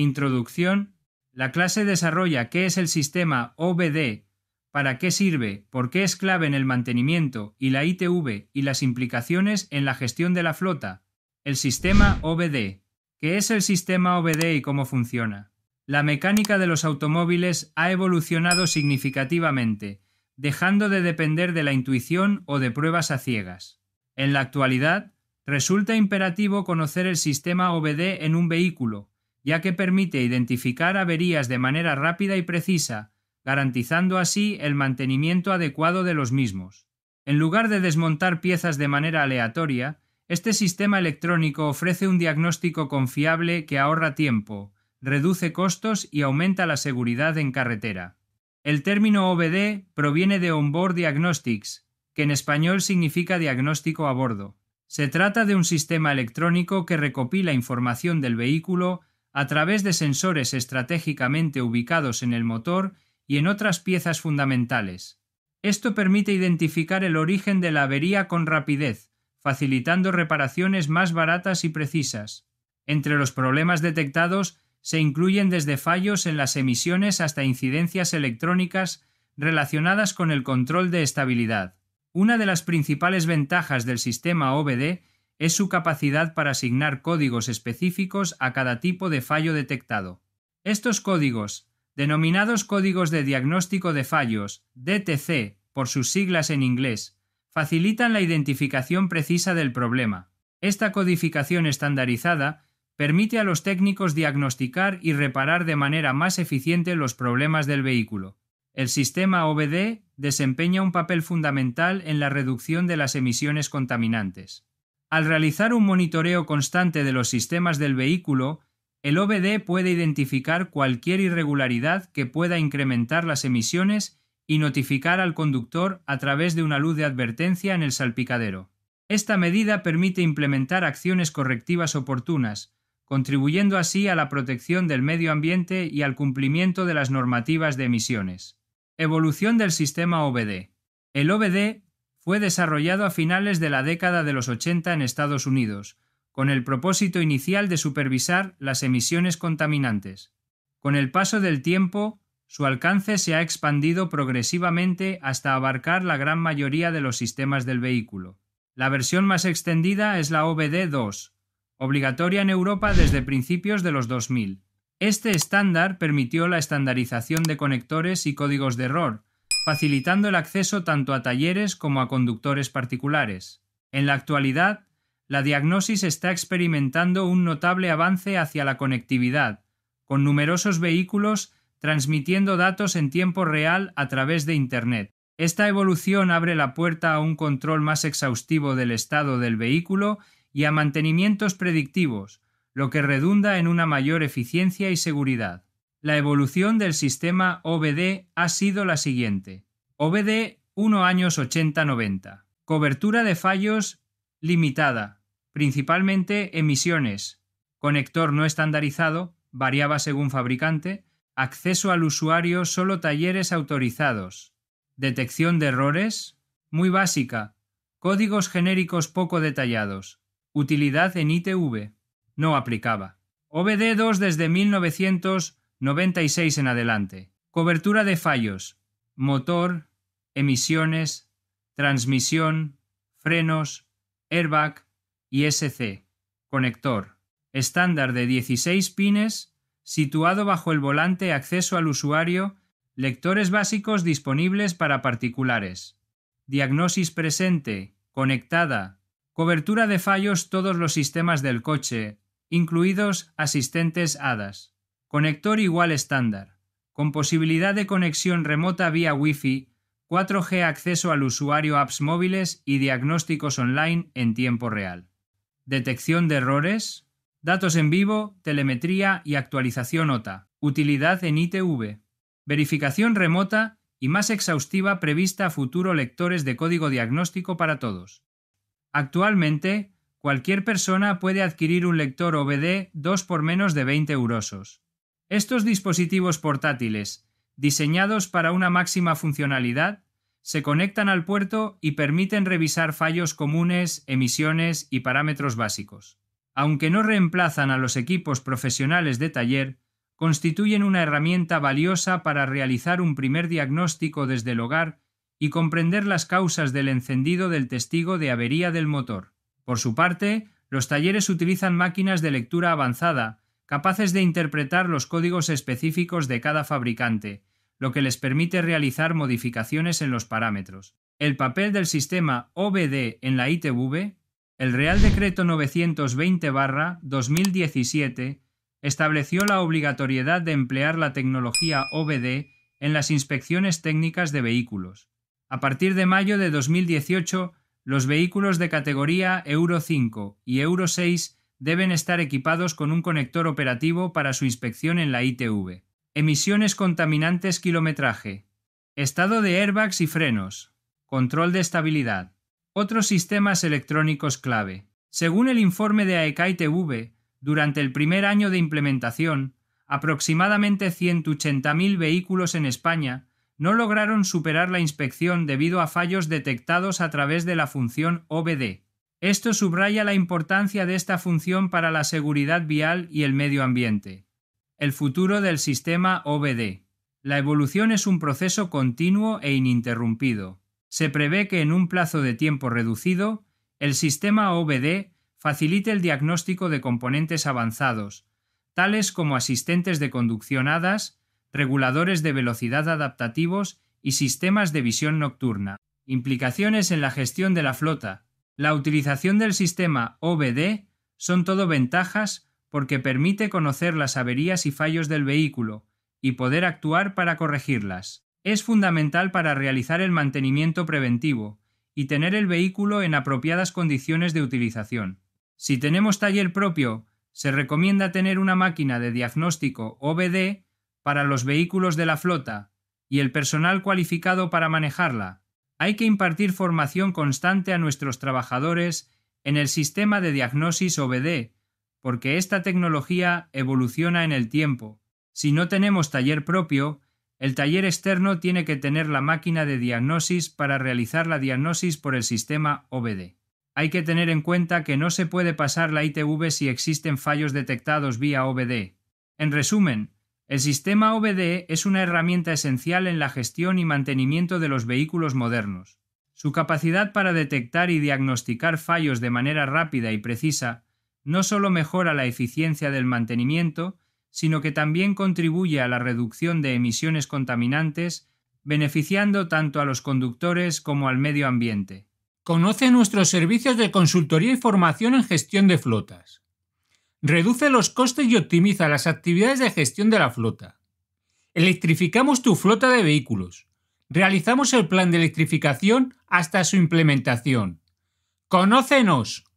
Introducción. La clase desarrolla qué es el sistema OBD, para qué sirve, por qué es clave en el mantenimiento y la ITV y las implicaciones en la gestión de la flota. El sistema OBD. ¿Qué es el sistema OBD y cómo funciona? La mecánica de los automóviles ha evolucionado significativamente, dejando de depender de la intuición o de pruebas a ciegas. En la actualidad, resulta imperativo conocer el sistema OBD en un vehículo, ya que permite identificar averías de manera rápida y precisa, garantizando así el mantenimiento adecuado de los mismos. En lugar de desmontar piezas de manera aleatoria, este sistema electrónico ofrece un diagnóstico confiable que ahorra tiempo, reduce costos y aumenta la seguridad en carretera. El término OBD proviene de Onboard Diagnostics, que en español significa diagnóstico a bordo. Se trata de un sistema electrónico que recopila información del vehículo a través de sensores estratégicamente ubicados en el motor y en otras piezas fundamentales. Esto permite identificar el origen de la avería con rapidez, facilitando reparaciones más baratas y precisas. Entre los problemas detectados se incluyen desde fallos en las emisiones hasta incidencias electrónicas relacionadas con el control de estabilidad. Una de las principales ventajas del sistema OBD es su capacidad para asignar códigos específicos a cada tipo de fallo detectado. Estos códigos, denominados códigos de diagnóstico de fallos, DTC por sus siglas en inglés, facilitan la identificación precisa del problema. Esta codificación estandarizada permite a los técnicos diagnosticar y reparar de manera más eficiente los problemas del vehículo. El sistema OBD desempeña un papel fundamental en la reducción de las emisiones contaminantes. Al realizar un monitoreo constante de los sistemas del vehículo, el OBD puede identificar cualquier irregularidad que pueda incrementar las emisiones y notificar al conductor a través de una luz de advertencia en el salpicadero. Esta medida permite implementar acciones correctivas oportunas, contribuyendo así a la protección del medio ambiente y al cumplimiento de las normativas de emisiones. Evolución del sistema OBD. El OBD fue desarrollado a finales de la década de los 80 en Estados Unidos, con el propósito inicial de supervisar las emisiones contaminantes. Con el paso del tiempo, su alcance se ha expandido progresivamente hasta abarcar la gran mayoría de los sistemas del vehículo. La versión más extendida es la OBD2, obligatoria en Europa desde principios de los 2000. Este estándar permitió la estandarización de conectores y códigos de error, facilitando el acceso tanto a talleres como a conductores particulares. En la actualidad, la diagnosis está experimentando un notable avance hacia la conectividad, con numerosos vehículos transmitiendo datos en tiempo real a través de Internet. Esta evolución abre la puerta a un control más exhaustivo del estado del vehículo y a mantenimientos predictivos, lo que redunda en una mayor eficiencia y seguridad. La evolución del sistema OBD ha sido la siguiente. OBD 1 años 80-90. Cobertura de fallos limitada, principalmente emisiones. Conector no estandarizado, variaba según fabricante. Acceso al usuario solo talleres autorizados. Detección de errores, muy básica. Códigos genéricos poco detallados. Utilidad en ITV. No aplicaba. OBD2 desde 1900 96 en adelante. Cobertura de fallos. Motor, emisiones, transmisión, frenos, airbag, ISC. Conector. Estándar de 16 pines, situado bajo el volante acceso al usuario, lectores básicos disponibles para particulares. Diagnosis presente, conectada. Cobertura de fallos todos los sistemas del coche, incluidos asistentes HADAS. Conector igual estándar. Con posibilidad de conexión remota vía Wi-Fi, 4G acceso al usuario apps móviles y diagnósticos online en tiempo real. Detección de errores. Datos en vivo, telemetría y actualización OTA. Utilidad en ITV. Verificación remota y más exhaustiva prevista a futuro lectores de código diagnóstico para todos. Actualmente, cualquier persona puede adquirir un lector OBD 2 por menos de 20 eurosos. Estos dispositivos portátiles, diseñados para una máxima funcionalidad, se conectan al puerto y permiten revisar fallos comunes, emisiones y parámetros básicos. Aunque no reemplazan a los equipos profesionales de taller, constituyen una herramienta valiosa para realizar un primer diagnóstico desde el hogar y comprender las causas del encendido del testigo de avería del motor. Por su parte, los talleres utilizan máquinas de lectura avanzada, capaces de interpretar los códigos específicos de cada fabricante, lo que les permite realizar modificaciones en los parámetros. El papel del sistema OBD en la ITV, el Real Decreto 920-2017 estableció la obligatoriedad de emplear la tecnología OBD en las inspecciones técnicas de vehículos. A partir de mayo de 2018, los vehículos de categoría Euro 5 y Euro 6 deben estar equipados con un conector operativo para su inspección en la ITV. Emisiones contaminantes kilometraje. Estado de airbags y frenos. Control de estabilidad. Otros sistemas electrónicos clave. Según el informe de AECA-ITV, durante el primer año de implementación, aproximadamente 180.000 vehículos en España no lograron superar la inspección debido a fallos detectados a través de la función OBD. Esto subraya la importancia de esta función para la seguridad vial y el medio ambiente. El futuro del sistema OBD. La evolución es un proceso continuo e ininterrumpido. Se prevé que en un plazo de tiempo reducido, el sistema OBD facilite el diagnóstico de componentes avanzados, tales como asistentes de conducción HADAS, reguladores de velocidad adaptativos y sistemas de visión nocturna. Implicaciones en la gestión de la flota, la utilización del sistema OBD son todo ventajas porque permite conocer las averías y fallos del vehículo y poder actuar para corregirlas. Es fundamental para realizar el mantenimiento preventivo y tener el vehículo en apropiadas condiciones de utilización. Si tenemos taller propio, se recomienda tener una máquina de diagnóstico OBD para los vehículos de la flota y el personal cualificado para manejarla. Hay que impartir formación constante a nuestros trabajadores en el sistema de diagnosis OBD, porque esta tecnología evoluciona en el tiempo. Si no tenemos taller propio, el taller externo tiene que tener la máquina de diagnosis para realizar la diagnosis por el sistema OBD. Hay que tener en cuenta que no se puede pasar la ITV si existen fallos detectados vía OBD. En resumen, el sistema OBD es una herramienta esencial en la gestión y mantenimiento de los vehículos modernos. Su capacidad para detectar y diagnosticar fallos de manera rápida y precisa no solo mejora la eficiencia del mantenimiento, sino que también contribuye a la reducción de emisiones contaminantes, beneficiando tanto a los conductores como al medio ambiente. Conoce nuestros servicios de consultoría y formación en gestión de flotas. Reduce los costes y optimiza las actividades de gestión de la flota. Electrificamos tu flota de vehículos. Realizamos el plan de electrificación hasta su implementación. ¡Conócenos!